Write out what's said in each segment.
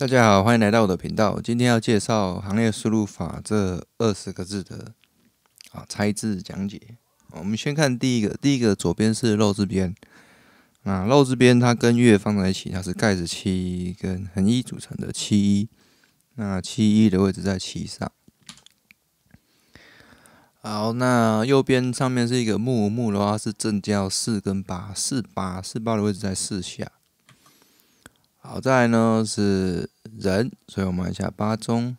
大家好，欢迎来到我的频道。今天要介绍行业输入法这二十个字的啊拆字讲解。我们先看第一个，第一个左边是肉字边，那肉字边它跟月放在一起，它是盖子七跟横一组成的七一。那七一的位置在七上。好，那右边上面是一个木木的话是正交四跟八四八四八的位置在四下。好，再来呢是人，所以我们按一下八中。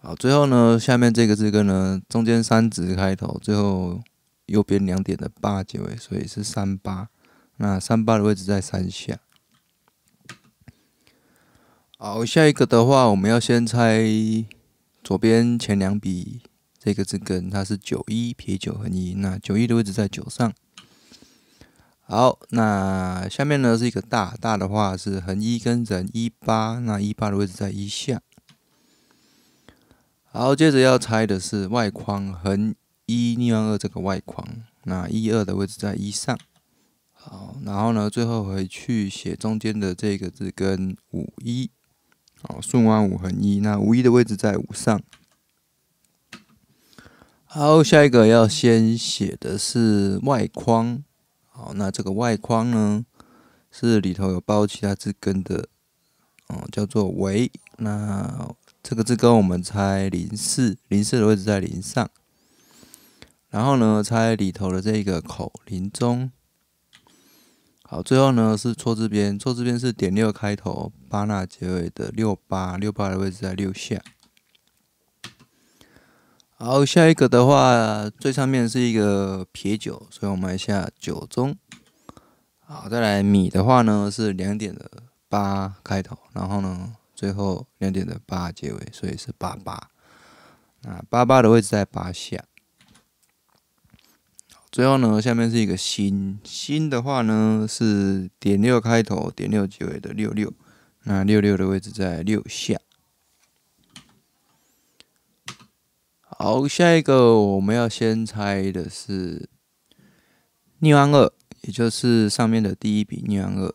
好，最后呢，下面这个字根呢，中间三指开头，最后右边两点的八结尾，所以是三八。那三八的位置在三下。好，下一个的话，我们要先猜左边前两笔这个字根，它是九一撇九横一，那九一的位置在九上。好，那下面呢是一个大大的话是横一跟人一八，那一八的位置在一下。好，接着要拆的是外框横一逆弯二这个外框，那一二的位置在一上。好，然后呢最后回去写中间的这个字跟五一，好顺弯五横一，那五一的位置在五上。好，下一个要先写的是外框。好，那这个外框呢，是里头有包其他字根的，哦，叫做围。那这个字根我们猜零四，零四的位置在零上。然后呢，猜里头的这个口零中。好，最后呢是错字边，错字边是点六开头，八捺结尾的六八，六八的位置在六下。好，下一个的话，最上面是一个撇九，所以我们来下九中。好，再来米的话呢，是两点的八开头，然后呢，最后两点的八结尾，所以是八八。那八八的位置在八下。最后呢，下面是一个心，心的话呢，是点六开头，点六结尾的六六。那六六的位置在六下。好，下一个我们要先拆的是逆弯二，也就是上面的第一笔逆弯二，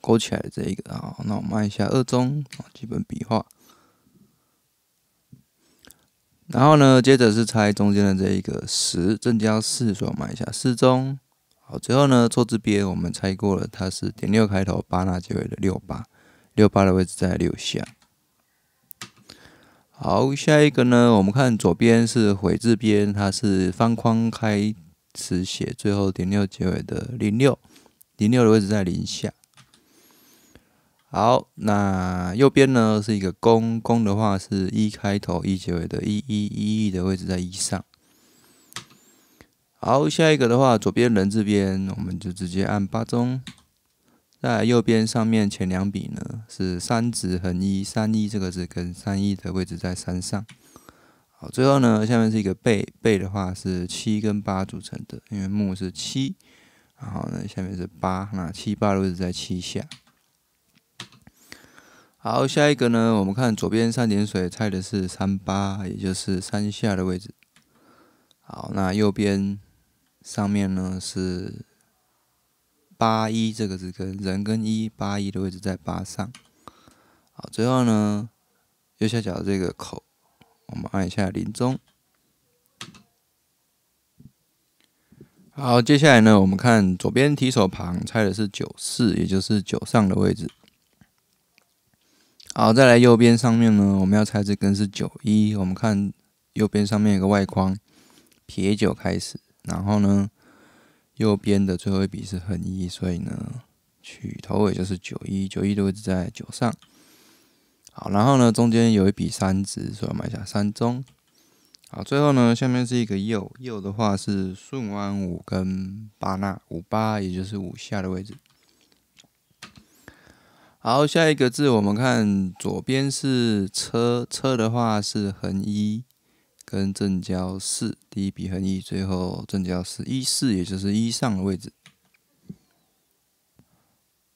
勾起来的这一个。啊。那我们按一下二中基本笔画。然后呢，接着是拆中间的这一个十正交四，所以按一下四中。好，最后呢错字边我们拆过了，它是点六开头八那结尾的六八，六八的位置在六下。好，下一个呢？我们看左边是“回”字边，它是方框开始写，最后点六结尾的零六，零六的位置在零下。好，那右边呢是一个“工”，“工”的话是一开头一结尾的“一”一“一”一的位置在一上。好，下一个的话，左边“人”字边，我们就直接按八中。在右边上面前两笔呢是三指横一三一这个字跟三一的位置在山上。好，最后呢下面是一个贝贝的话是七跟八组成的，因为木是七，然后呢下面是八，那七八的位置在七下。好，下一个呢我们看左边三点水猜的是三八，也就是三下的位置。好，那右边上面呢是。八一这个是跟人跟一八一的位置在八上，好，最后呢右下角这个口，我们按一下铃钟。好，接下来呢，我们看左边提手旁猜的是九四，也就是九上的位置。好，再来右边上面呢，我们要猜这根是九一，我们看右边上面有个外框撇九开始，然后呢。右边的最后一笔是横一，所以呢，取头尾就是九一，九一的位置在九上。好，然后呢，中间有一笔三直，所以买下三中。好，最后呢，下面是一个右，右的话是顺弯五跟八捺五八，也就是五下的位置。好，下一个字，我们看左边是车，车的话是横一。跟正交四，第一笔横一，最后正交四一四，也就是一上的位置。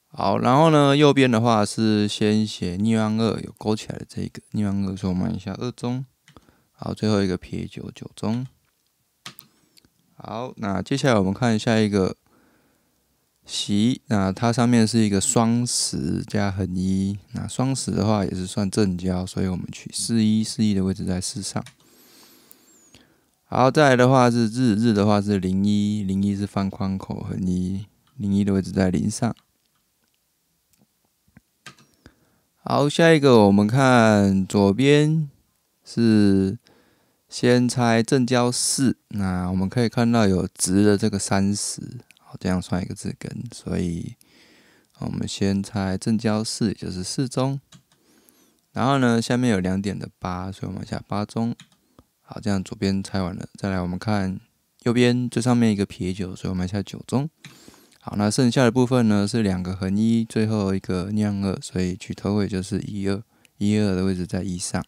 好，然后呢，右边的话是先写逆弯二，有勾起来的这个逆弯二，所以我们一下二中。好，最后一个撇九九中。好，那接下来我们看下一个习，那它上面是一个双十加横一，那双十的话也是算正交，所以我们取四一四一的位置在四上。好，再来的话是日日的话是零一零一，是放宽口横一零一的位置在零上。好，下一个我们看左边是先拆正交四，那我们可以看到有直的这个三十，好，这样算一个字根，所以我们先拆正交四，也就是四中。然后呢，下面有两点的八，所以我们下八中。好，这样左边拆完了，再来我们看右边最上面一个撇九，所以我们下九中。好，那剩下的部分呢是两个横一，最后一个酿二，所以取头尾就是一二，一二的位置在一上。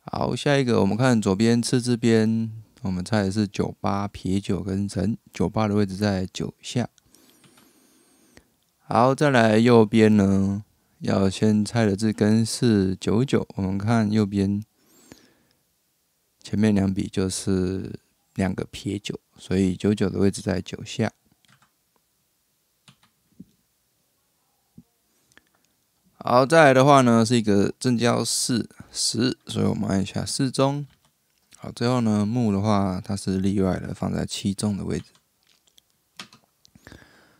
好，下一个我们看左边次字边，我们猜的是九八撇九跟神，九八的位置在九下。好，再来右边呢，要先猜的字根是九九，我们看右边。前面两笔就是两个撇九，所以九九的位置在九下。好，再来的话呢是一个正交四十，所以我们按一下四中。好，最后呢木的话它是例外的，放在七中的位置。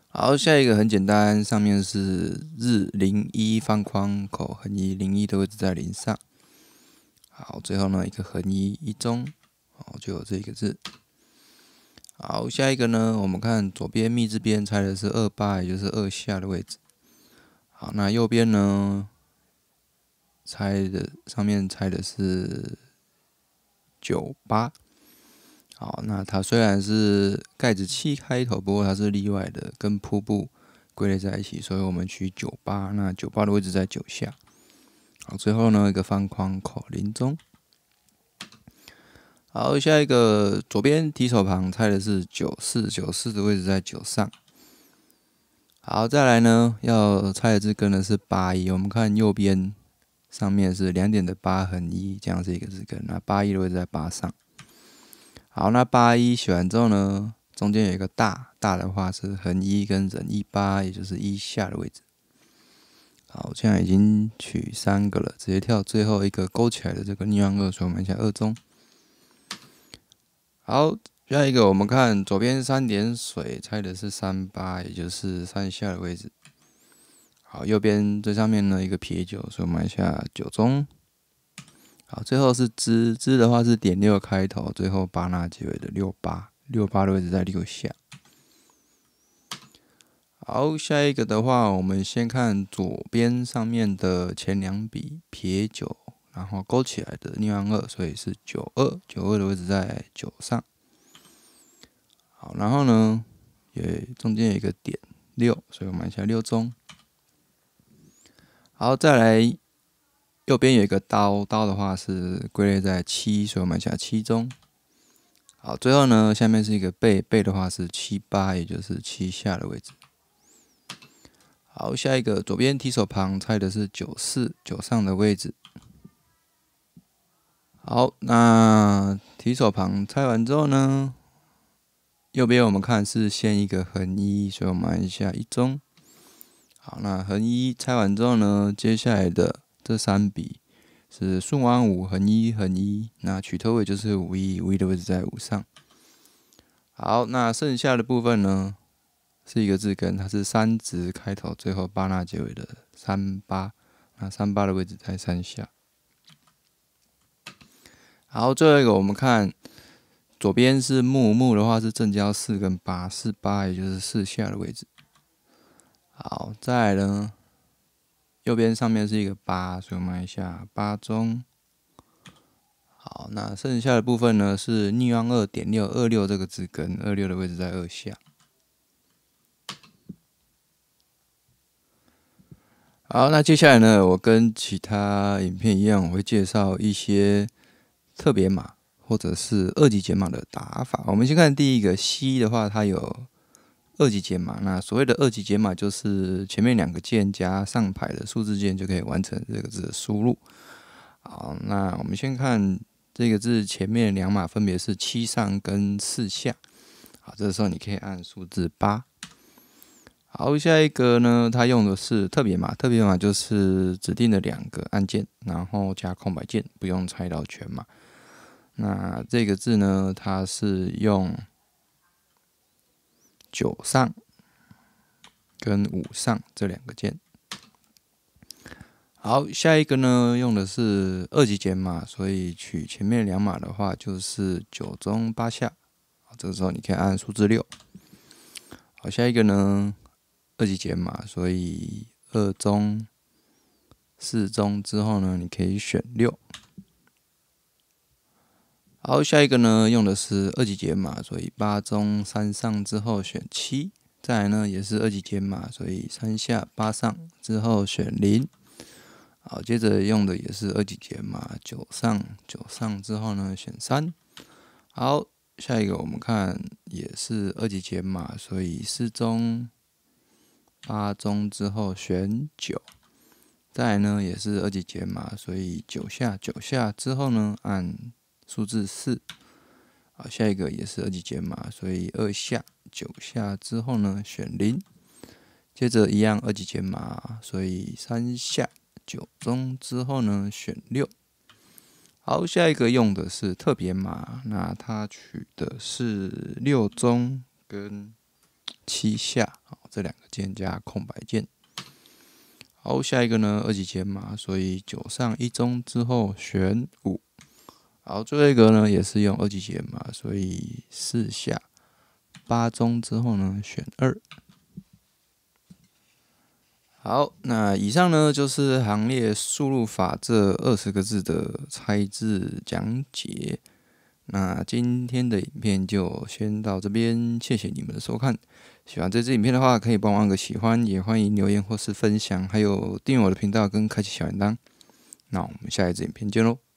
好，下一个很简单，上面是日零一方框口，横一零一的位置在零上。好，最后呢一个横一一中，好就有这一个字。好，下一个呢，我们看左边密字边猜的是二八，也就是二下的位置。好，那右边呢猜的上面猜的是九八。好，那它虽然是盖子七开头，不过它是例外的，跟瀑布归类在一起，所以我们取九八。那九八的位置在九下。好，最后呢一个方框口林中。好，下一个左边提手旁猜的是九四，九四的位置在九上。好，再来呢要猜的字根呢是八一，我们看右边上面是两点的八横一，这样是一个字根。那八一的位置在八上。好，那八一写完之后呢，中间有一个大大的画是横一跟人一八，也就是一下的位置。好，现在已经取三个了，直接跳最后一个勾起来的这个逆向二，所以我们下二中。好，下一个我们看左边三点水，猜的是三八，也就是三下的位置。好，右边最上面呢一个撇九，所以我们下九中。好，最后是支支的话是点六开头，最后八那结尾的六八，六八的位置在六下。好，下一个的话，我们先看左边上面的前两笔撇九，然后勾起来的逆外二，所以是九二，九二的位置在九上。好，然后呢，也中间有一个点六，所以我们买下六中。好，再来右边有一个刀，刀的话是归类在七，所以我们买下七中。好，最后呢，下面是一个背，背的话是七八，也就是七下的位置。好，下一个左边提手旁拆的是九四九上的位置。好，那提手旁拆完之后呢，右边我们看是先一个横一，所以我们按一下一中。好，那横一拆完之后呢，接下来的这三笔是顺弯五、横一、横一。那取头尾就是五一，五一的位置在五上。好，那剩下的部分呢？是一个字根，它是三值开头，最后八捺结尾的三八。那三八的位置在三下。好，最后一个我们看左边是木，木的话是正交四跟八，四八也就是四下的位置。好，再来呢，右边上面是一个八，所以我们一下八中。好，那剩下的部分呢是逆弯二点六二六这个字根，二六的位置在二下。好，那接下来呢？我跟其他影片一样，我会介绍一些特别码或者是二级解码的打法。我们先看第一个“西的话，它有二级解码。那所谓的二级解码，就是前面两个键加上牌的数字键就可以完成这个字的输入。好，那我们先看这个字前面两码分别是七上跟四下。好，这个时候你可以按数字八。好，下一个呢？它用的是特别码，特别码就是指定的两个按键，然后加空白键，不用猜到全码。那这个字呢？它是用九上跟五上这两个键。好，下一个呢？用的是二级减码，所以取前面两码的话，就是九中八下。这个时候你可以按数字六。好，下一个呢？二级解码，所以二中、四中之后呢，你可以选六。好，下一个呢，用的是二级解码，所以八中三上之后选七。再来呢，也是二级解码，所以三下八上之后选零。好，接着用的也是二级解码，九上九上之后呢，选三。好，下一个我们看也是二级解码，所以四中。八中之后选九，再来呢也是二级解码，所以九下九下之后呢按数字四。好，下一个也是二级解码，所以二下九下之后呢选零。接着一样二级解码，所以三下九中之后呢选六。好，下一个用的是特别码，那它取的是六中跟。七下，好，这两个键加空白键。好，下一个呢，二级键码，所以九上一中之后选五。好，最后一个呢，也是用二级键码，所以四下八中之后呢，选二。好，那以上呢就是行列输入法这二十个字的拆字讲解。那今天的影片就先到这边，谢谢你们的收看。喜欢这支影片的话，可以帮我按个喜欢，也欢迎留言或是分享，还有订阅我的频道跟开启小铃铛。那我们下一支影片见喽。